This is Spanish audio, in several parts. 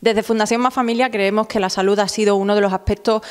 Desde Fundación Más Familia creemos que la salud ha sido uno de los aspectos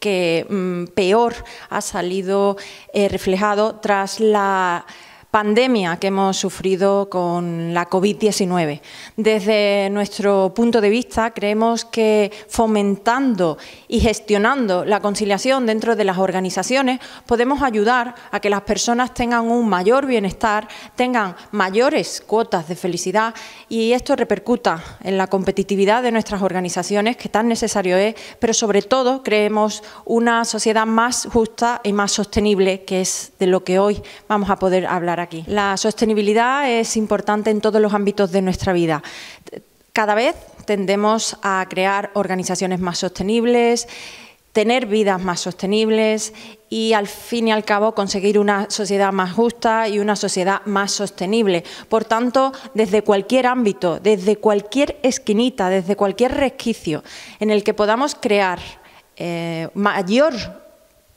que mm, peor ha salido eh, reflejado tras la pandemia que hemos sufrido con la COVID-19. Desde nuestro punto de vista, creemos que fomentando y gestionando la conciliación dentro de las organizaciones podemos ayudar a que las personas tengan un mayor bienestar, tengan mayores cuotas de felicidad y esto repercuta en la competitividad de nuestras organizaciones, que tan necesario es, pero sobre todo creemos una sociedad más justa y más sostenible, que es de lo que hoy vamos a poder hablar la sostenibilidad es importante en todos los ámbitos de nuestra vida. Cada vez tendemos a crear organizaciones más sostenibles, tener vidas más sostenibles y al fin y al cabo conseguir una sociedad más justa y una sociedad más sostenible. Por tanto, desde cualquier ámbito, desde cualquier esquinita, desde cualquier resquicio en el que podamos crear eh, mayor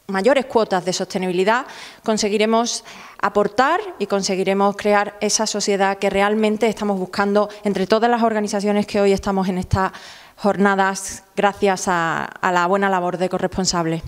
mayores cuotas de sostenibilidad, conseguiremos aportar y conseguiremos crear esa sociedad que realmente estamos buscando entre todas las organizaciones que hoy estamos en estas jornadas gracias a, la buena labor de corresponsables.